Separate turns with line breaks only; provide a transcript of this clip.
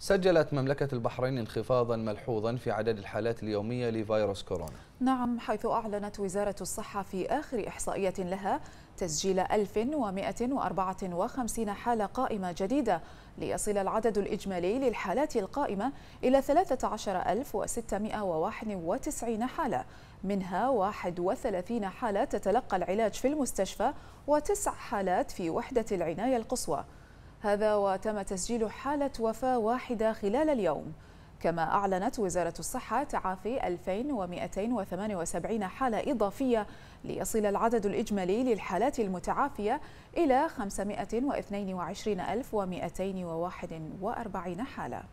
سجلت مملكة البحرين انخفاضا ملحوظا في عدد الحالات اليومية لفيروس كورونا
نعم
حيث أعلنت وزارة الصحة في آخر إحصائية لها تسجيل 1154 حالة قائمة جديدة ليصل العدد الإجمالي للحالات القائمة إلى 13691 حالة منها 31 حالة تتلقى العلاج في المستشفى وتسع حالات في وحدة العناية القصوى هذا وتم تسجيل حالة وفاة واحدة خلال اليوم كما أعلنت وزارة الصحة تعافي 2278 حالة إضافية ليصل العدد الإجمالي للحالات المتعافية إلى 522241 حالة